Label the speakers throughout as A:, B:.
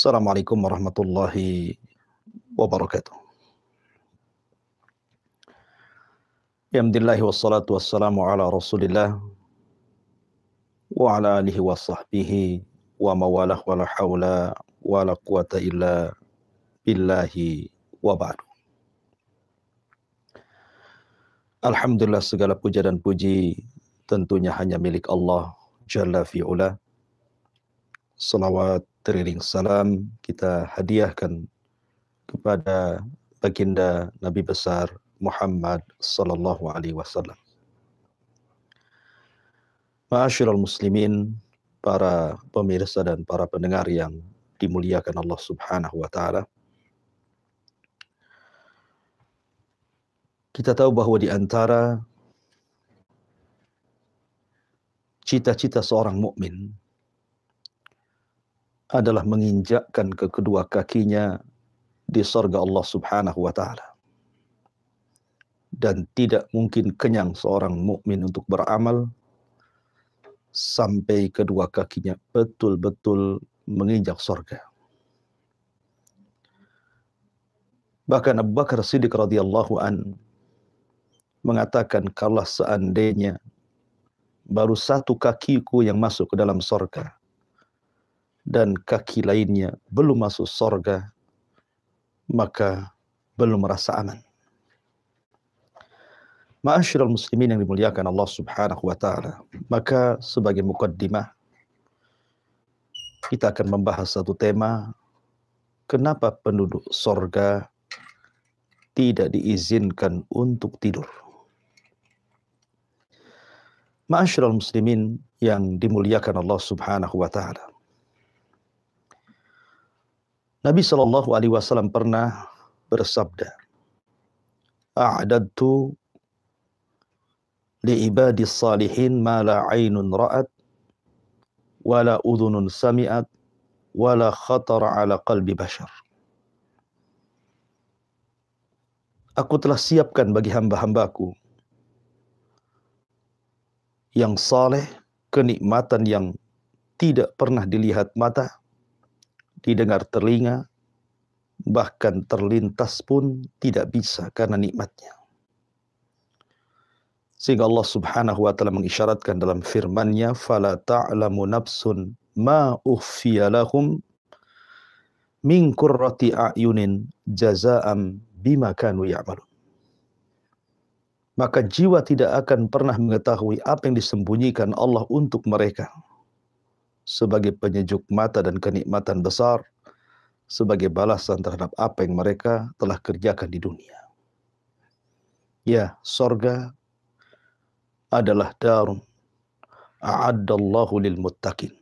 A: Assalamualaikum warahmatullahi wabarakatuh. Alhamdulillah wassalatu wassalamu ala rasulillah wa ala alihi wa sahbihi wa mawalah wa la hawla wa la quwata illa billahi wa ba'du. Alhamdulillah segala puja dan puji tentunya hanya milik Allah Jalla fiulah salawat teriring salam kita hadiahkan kepada baginda Nabi besar Muhammad sallallahu alaihi wasallam. Ma'asyiral muslimin, para pemirsa dan para pendengar yang dimuliakan Allah Subhanahu wa taala. Kita tahu bahwa di antara cita-cita seorang mukmin adalah menginjakkan ke kedua kakinya di sorga Allah Subhanahu wa taala. Dan tidak mungkin kenyang seorang mukmin untuk beramal sampai kedua kakinya betul-betul menginjak sorga. Bahkan Abu Bakar Siddiq radhiyallahu an mengatakan kalau seandainya baru satu kakiku yang masuk ke dalam sorga, dan kaki lainnya belum masuk sorga, maka belum merasa aman. Ma'asyiral muslimin yang dimuliakan Allah Subhanahu wa taala. Maka sebagai mukaddimah kita akan membahas satu tema kenapa penduduk sorga tidak diizinkan untuk tidur. Ma'asyiral muslimin yang dimuliakan Allah Subhanahu wa taala. Nabi Shallallahu Alaihi Wasallam pernah bersabda, "A'dadtu li'ibadi salihin ma la ainun ra'at wa la udhunun sami'at wa la khatar ala qalbi bashar." Aku telah siapkan bagi hamba-hambaku yang saleh kenikmatan yang tidak pernah dilihat mata, didengar telinga, bahkan terlintas pun tidak bisa karena nikmatnya. Sehingga Allah Subhanahu wa taala mengisyaratkan dalam firman-Nya, "Fala ta'lamu nafsun ma ukhfiya lahum min qurrati a'yunin jazaa'an bima kanu Maka jiwa tidak akan pernah mengetahui apa yang disembunyikan Allah untuk mereka sebagai penyejuk mata dan kenikmatan besar sebagai balasan terhadap apa yang mereka telah kerjakan di dunia. Ya, sorga adalah darun a'addallahu lil muttaqin.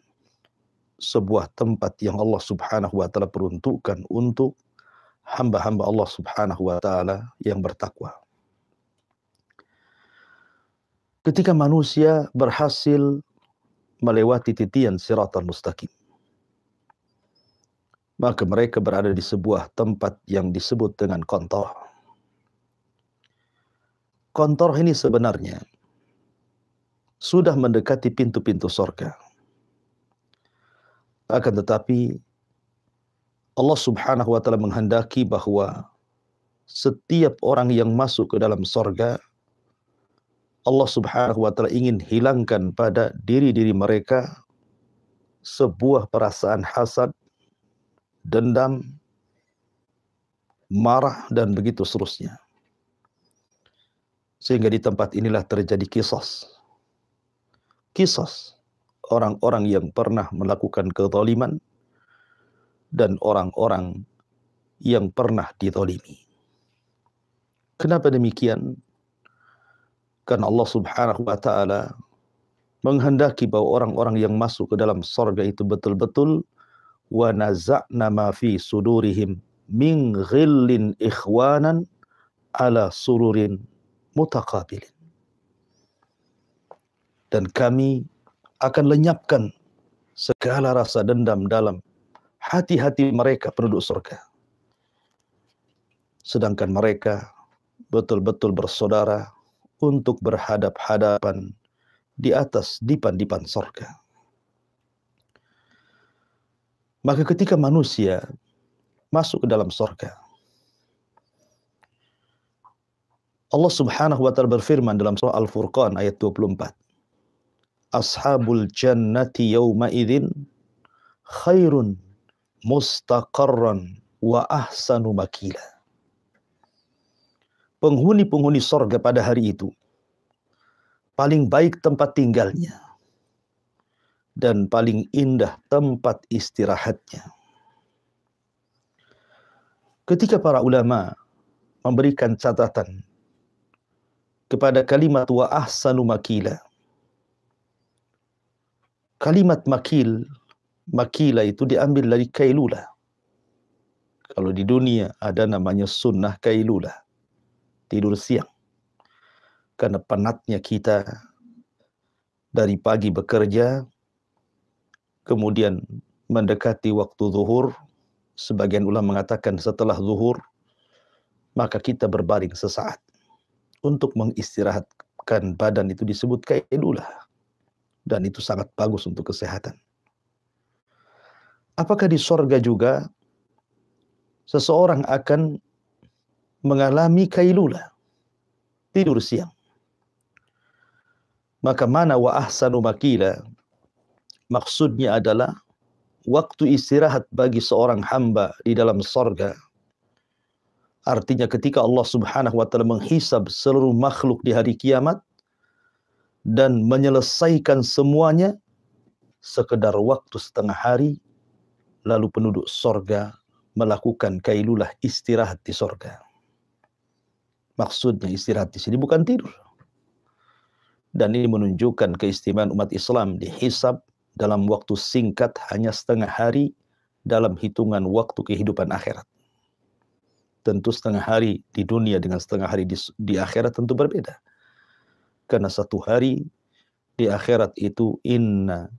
A: Sebuah tempat yang Allah Subhanahu wa taala peruntukkan untuk hamba-hamba Allah Subhanahu wa taala yang bertakwa. Ketika manusia berhasil melewati titian siratan mustaqim. Maka mereka berada di sebuah tempat yang disebut dengan kontor. Kontor ini sebenarnya sudah mendekati pintu-pintu sorga. Akan tetapi Allah subhanahu wa ta'ala menghendaki bahwa setiap orang yang masuk ke dalam sorga Allah Subhanahu wa taala ingin hilangkan pada diri-diri mereka sebuah perasaan hasad, dendam, marah dan begitu seterusnya. Sehingga di tempat inilah terjadi kisos. Kisos orang-orang yang pernah melakukan kezaliman dan orang-orang yang pernah ditolimi. Kenapa demikian? Karena Allah Subhanahu wa taala menghendaki bahwa orang-orang yang masuk ke dalam sorga itu betul-betul wa naza'na ma fi sudurihim min ghillin ikhwanan ala sururin mutaqabilin Dan kami akan lenyapkan segala rasa dendam dalam hati-hati mereka penduduk surga. Sedangkan mereka betul-betul bersaudara untuk berhadap-hadapan di atas dipan-dipan sorga. Maka ketika manusia masuk ke dalam sorga, Allah subhanahu wa ta'ala berfirman dalam surah Al-Furqan ayat 24. Ashabul jannati yawma idhin khairun mustaqarran wa ahsanu makilah penghuni-penghuni sorga pada hari itu. Paling baik tempat tinggalnya. Dan paling indah tempat istirahatnya. Ketika para ulama memberikan catatan kepada kalimat wa ahsanu makila. Kalimat makil, makila itu diambil dari kailula. Kalau di dunia ada namanya sunnah kailulah tidur siang. Karena penatnya kita dari pagi bekerja, kemudian mendekati waktu zuhur, sebagian ulama mengatakan setelah zuhur, maka kita berbaring sesaat untuk mengistirahatkan badan itu disebut kaidulah dan itu sangat bagus untuk kesehatan. Apakah di sorga juga seseorang akan mengalami kailula tidur siang maka mana wa ahsanu makila maksudnya adalah waktu istirahat bagi seorang hamba di dalam sorga artinya ketika Allah subhanahu wa ta'ala menghisab seluruh makhluk di hari kiamat dan menyelesaikan semuanya sekedar waktu setengah hari lalu penduduk sorga melakukan kailulah istirahat di sorga. Maksudnya istirahat di sini bukan tidur. Dan ini menunjukkan keistimewaan umat Islam dihisap dalam waktu singkat hanya setengah hari dalam hitungan waktu kehidupan akhirat. Tentu setengah hari di dunia dengan setengah hari di, di akhirat tentu berbeda. Karena satu hari di akhirat itu inna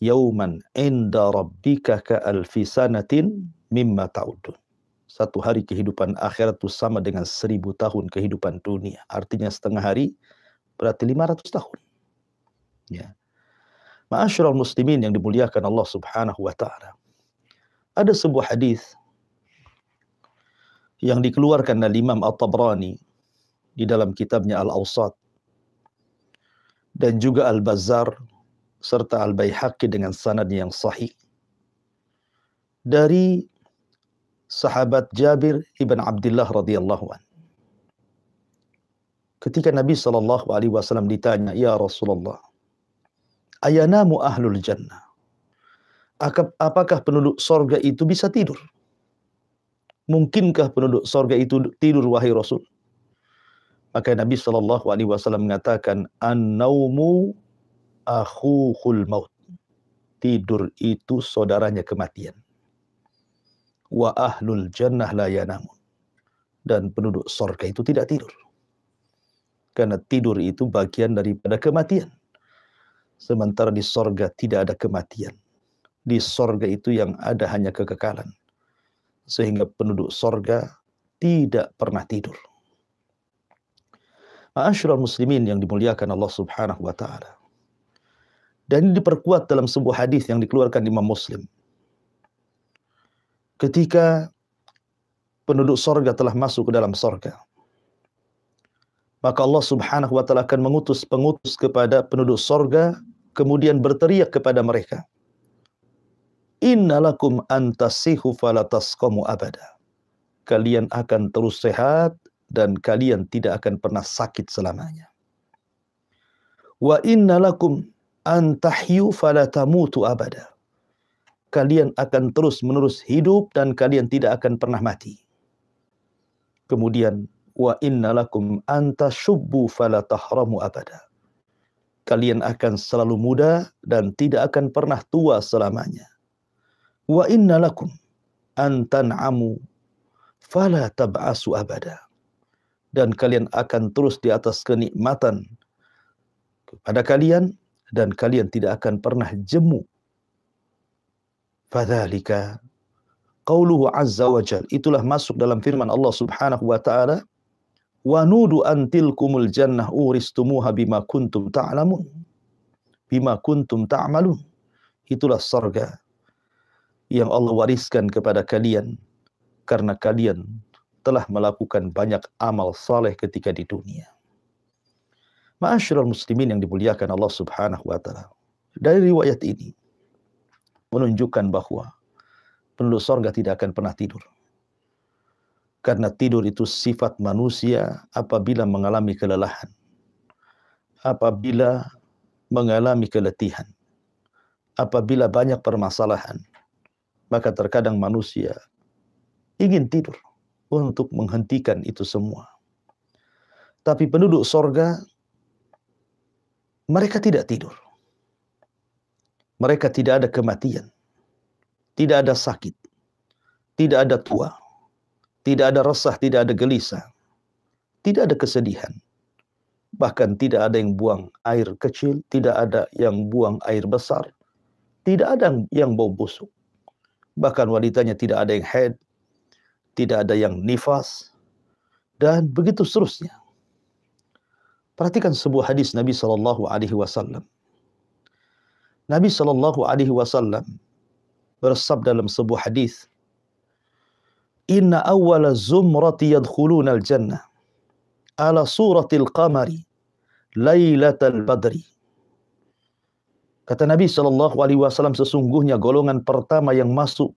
A: yauman inda rabbika ka alfisanatin natin mimma ta'udun satu hari kehidupan akhirat itu sama dengan seribu tahun kehidupan dunia. Artinya setengah hari berarti lima ratus tahun. Ya. Ma'asyiral muslimin yang dimuliakan Allah Subhanahu wa taala. Ada sebuah hadis yang dikeluarkan oleh Imam At-Tabrani di dalam kitabnya Al-Awsat dan juga Al-Bazzar serta al bayhaqi dengan sanad yang sahih dari sahabat Jabir ibn Abdullah radhiyallahu an. Ketika Nabi Shallallahu Alaihi Wasallam ditanya, ya Rasulullah, Ayana ayanamu ahlul jannah? Apakah penduduk sorga itu bisa tidur? Mungkinkah penduduk sorga itu tidur wahai Rasul? Maka Nabi Shallallahu Alaihi Wasallam mengatakan, an-naumu akhuhul maut. Tidur itu saudaranya kematian wa ahlul jannah la yanamun. Dan penduduk sorga itu tidak tidur. Karena tidur itu bagian daripada kematian. Sementara di sorga tidak ada kematian. Di sorga itu yang ada hanya kekekalan. Sehingga penduduk sorga tidak pernah tidur. Ma'asyurah muslimin yang dimuliakan Allah Subhanahu wa taala. Dan ini diperkuat dalam sebuah hadis yang dikeluarkan Imam Muslim ketika penduduk sorga telah masuk ke dalam sorga. Maka Allah subhanahu wa ta'ala akan mengutus pengutus kepada penduduk sorga, kemudian berteriak kepada mereka. Innalakum antasihu falataskomu abada. Kalian akan terus sehat dan kalian tidak akan pernah sakit selamanya. Wa innalakum antahyu falatamutu abada kalian akan terus-menerus hidup dan kalian tidak akan pernah mati. Kemudian wa innalakum anta shubbu falatahramu abada. Kalian akan selalu muda dan tidak akan pernah tua selamanya. Wa innalakum antan'amu fala tab'asu abada. Dan kalian akan terus di atas kenikmatan kepada kalian dan kalian tidak akan pernah jemu Fadhalika qauluhu azza wa jal. Itulah masuk dalam firman Allah Subhanahu wa taala wa nudu antilkumul jannah uristumuha bima kuntum ta'lamun. Bima kuntum ta'malun. Itulah surga yang Allah wariskan kepada kalian karena kalian telah melakukan banyak amal saleh ketika di dunia. Ma'asyiral muslimin yang dimuliakan Allah Subhanahu wa taala. Dari riwayat ini menunjukkan bahwa penduduk sorga tidak akan pernah tidur. Karena tidur itu sifat manusia apabila mengalami kelelahan. Apabila mengalami keletihan. Apabila banyak permasalahan. Maka terkadang manusia ingin tidur untuk menghentikan itu semua. Tapi penduduk sorga, mereka tidak tidur mereka tidak ada kematian, tidak ada sakit, tidak ada tua, tidak ada resah, tidak ada gelisah, tidak ada kesedihan. Bahkan tidak ada yang buang air kecil, tidak ada yang buang air besar, tidak ada yang bau busuk. Bahkan wanitanya tidak ada yang head, tidak ada yang nifas, dan begitu seterusnya. Perhatikan sebuah hadis Nabi Shallallahu Alaihi Wasallam Nabi Shallallahu Alaihi Wasallam bersabda dalam sebuah hadis, Inna awal zumrati yadkhulun al jannah ala suratil qamari lailatal badri. Kata Nabi Shallallahu Alaihi Wasallam sesungguhnya golongan pertama yang masuk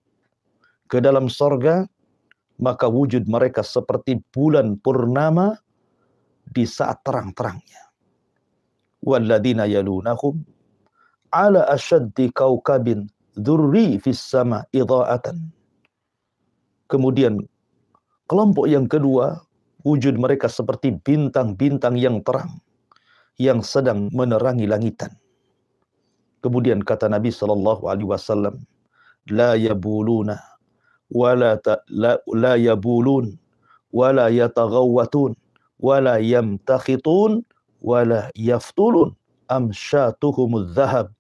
A: ke dalam sorga maka wujud mereka seperti bulan purnama di saat terang-terangnya. Walladina yalunahum ala ashaddi kaukabin dzurri fis sama idha'atan. Kemudian kelompok yang kedua wujud mereka seperti bintang-bintang yang terang yang sedang menerangi langitan. Kemudian kata Nabi sallallahu alaihi wasallam, la yabuluna wala ta, la, la yabulun wala yataghawatun wala yamtakhitun wala yaftulun amsyatuhumudz dzahab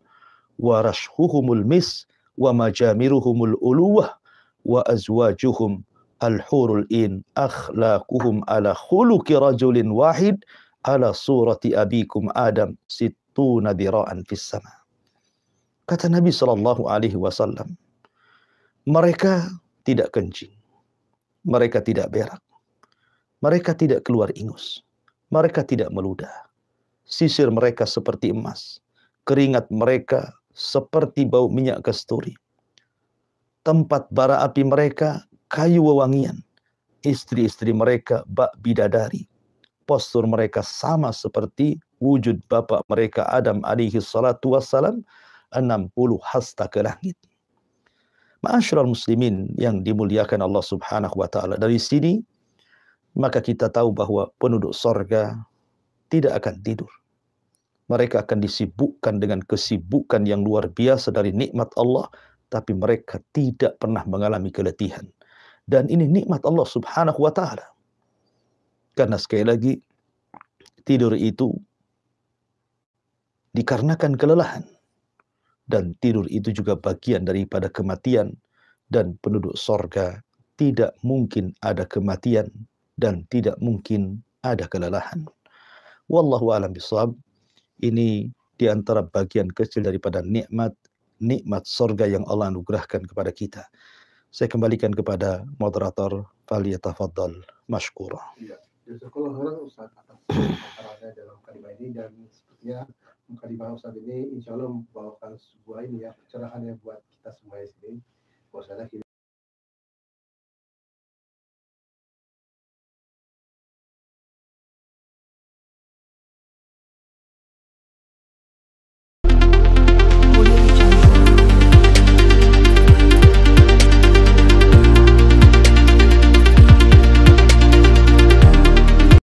A: wa المس mis wa majamiruhumul uluwah wa azwajuhum al-hurul in akhlaquhum ala khuluqi rajulin wahid ala surati abikum Adam situna dira'an fis sama. Kata Nabi Shallallahu alaihi wasallam, mereka tidak kencing. Mereka tidak berak. Mereka tidak keluar ingus. Mereka tidak meludah. Sisir mereka seperti emas. Keringat mereka seperti bau minyak kasturi. Tempat bara api mereka kayu wewangian. Istri-istri mereka bak bidadari. Postur mereka sama seperti wujud bapak mereka Adam alaihi salatu wassalam 60 hasta ke langit. Ma'asyiral muslimin yang dimuliakan Allah Subhanahu wa taala. Dari sini maka kita tahu bahwa penduduk sorga tidak akan tidur mereka akan disibukkan dengan kesibukan yang luar biasa dari nikmat Allah, tapi mereka tidak pernah mengalami keletihan. Dan ini nikmat Allah Subhanahu wa Ta'ala, karena sekali lagi, tidur itu dikarenakan kelelahan, dan tidur itu juga bagian daripada kematian, dan penduduk sorga tidak mungkin ada kematian, dan tidak mungkin ada kelelahan. Wallahu a'lam bishawab. Ini di antara bagian kecil daripada nikmat nikmat sorga yang Allah anugerahkan kepada kita. Saya kembalikan kepada moderator Faliyatafaddal Mashkura. Ya, jazakallah khairan Ustaz atas karannya dalam kalimat ini dan sepertinya kalimat Ustaz ini insya Allah membawakan sebuah ini ya pencerahan yang buat kita semua di sini. Bahwasanya